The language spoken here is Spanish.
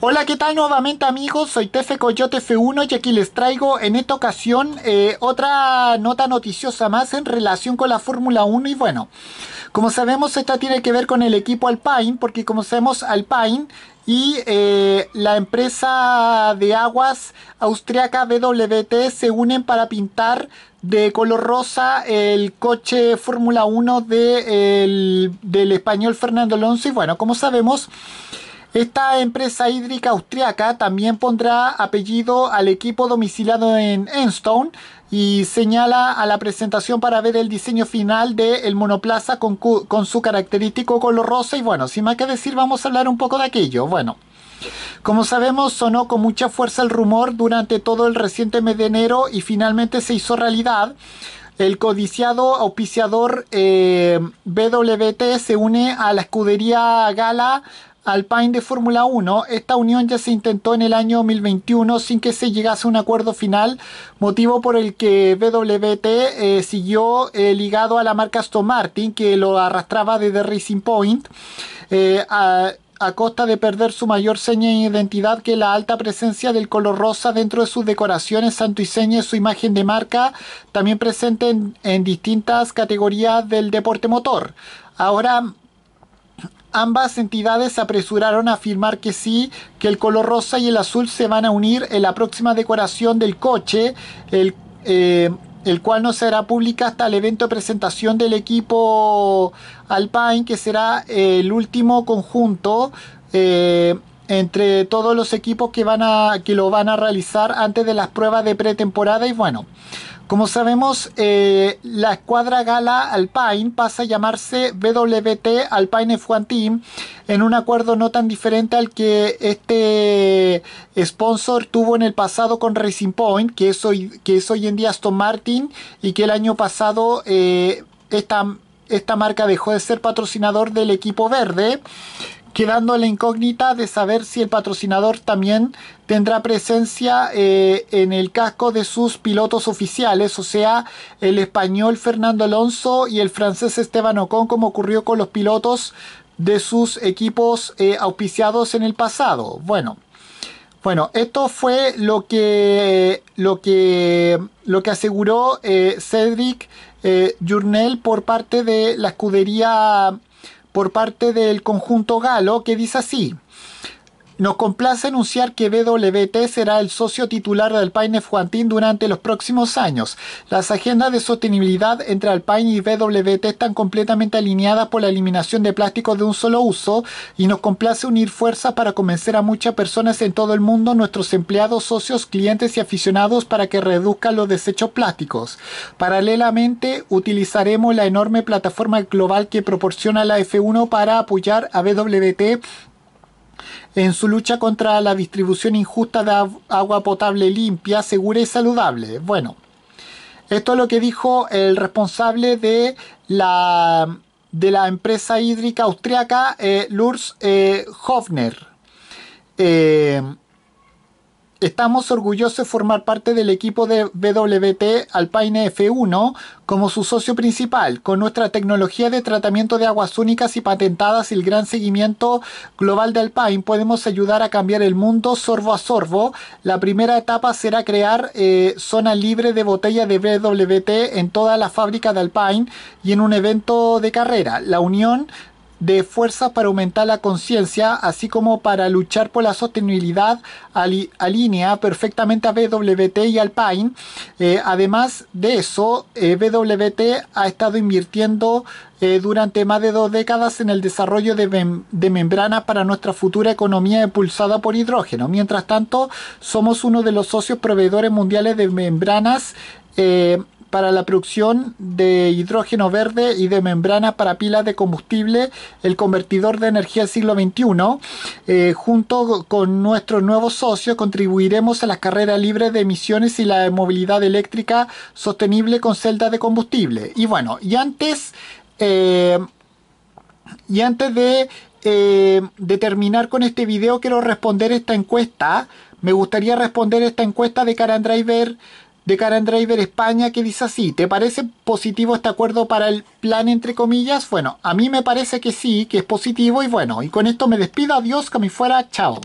Hola, ¿qué tal nuevamente amigos? Soy Tefe Coyote F1 y aquí les traigo en esta ocasión eh, otra nota noticiosa más en relación con la Fórmula 1 y bueno, como sabemos esta tiene que ver con el equipo Alpine porque como sabemos Alpine y eh, la empresa de aguas austriaca BWT se unen para pintar de color rosa el coche Fórmula 1 de, del español Fernando Alonso y bueno, como sabemos esta empresa hídrica austriaca también pondrá apellido al equipo domiciliado en Enstone y señala a la presentación para ver el diseño final del monoplaza con, su característico color rosa y bueno, sin más que decir vamos a hablar un poco de aquello. Bueno. Como sabemos, sonó con mucha fuerza el rumor durante todo el reciente mes de enero y finalmente se hizo realidad. El codiciado auspiciador eh, BWT se une a la escudería Gala Alpine de Fórmula 1. Esta unión ya se intentó en el año 2021 sin que se llegase a un acuerdo final, motivo por el que BWT eh, siguió eh, ligado a la marca Aston Martin, que lo arrastraba desde Racing Point. Eh, a, costa de perder su mayor seña e identidad que la alta presencia del color rosa dentro de sus decoraciones, santo y seña su imagen de marca, también presente en distintas categorías del deporte motor. Ahora ambas entidades se apresuraron a afirmar que sí, que el color rosa y el azul se van a unir en la próxima decoración del coche, el, eh, cual no será pública hasta el evento de presentación del equipo Alpine, que será el último conjunto. Eh, entre todos los equipos que, van a, que lo van a realizar antes de las pruebas de pretemporada y bueno. Como sabemos, eh, la escuadra Gala Alpine pasa a llamarse BWT Alpine F1 Team en un acuerdo no tan diferente al que este sponsor tuvo en el pasado con Racing Point, que es hoy, que es hoy en día Aston Martin y que el año pasado eh, esta, esta marca dejó de ser patrocinador del equipo verde quedando la incógnita de saber si el patrocinador también tendrá presencia eh, en el casco de sus pilotos oficiales, o sea, el español Fernando Alonso y el francés Esteban Ocon, como ocurrió con los pilotos de sus equipos eh, auspiciados en el pasado. Bueno, bueno, esto fue lo que, lo que, lo que aseguró eh, Cedric eh, Journel por parte de la escudería por parte del conjunto galo que dice así. Nos complace anunciar que BWT será el socio titular del Alpine Fuantín durante los próximos años. Las agendas de sostenibilidad entre Alpine y BWT están completamente alineadas por la eliminación de plásticos de un solo uso y nos complace unir fuerzas para convencer a muchas personas en todo el mundo, nuestros empleados, socios, clientes y aficionados para que reduzcan los desechos plásticos. Paralelamente, utilizaremos la enorme plataforma global que proporciona la F1 para apoyar a BWT en su lucha contra la distribución injusta de agua potable limpia, segura y saludable. Bueno, esto es lo que dijo el responsable de la, de la empresa hídrica austriaca eh, Lurs eh, Hofner. Eh, Estamos orgullosos de formar parte del equipo de BWT Alpine F1 como su socio principal, con nuestra tecnología de tratamiento de aguas únicas y patentadas y el gran seguimiento global de Alpine, podemos ayudar a cambiar el mundo sorbo a sorbo. La primera etapa será crear eh, zona libre de botella de BWT en toda la fábrica de Alpine y en un evento de carrera. La unión de fuerzas para aumentar la conciencia, así como para luchar por la sostenibilidad, alinea perfectamente a BWT y Alpine. Eh, además de eso, eh, BWT ha estado invirtiendo eh, durante más de dos décadas en el desarrollo de, membranas para nuestra futura economía impulsada por hidrógeno. Mientras tanto, somos uno de los socios proveedores mundiales de membranas para la producción de hidrógeno verde y de membrana para pilas de combustible, el convertidor de energía del siglo XXI. Eh, junto con nuestros nuevos socios contribuiremos a las carreras libres de emisiones y la movilidad eléctrica sostenible con celdas de combustible. Y bueno, y antes... Eh, y antes eh, de, terminar con este video, quiero responder esta encuesta. Me gustaría responder esta encuesta de Cara Driver de Karen España que dice así, ¿te parece positivo este acuerdo para el plan entre comillas? Bueno, a mí me parece que sí, que es positivo y bueno, y con esto me despido, adiós, que me fuera, chao.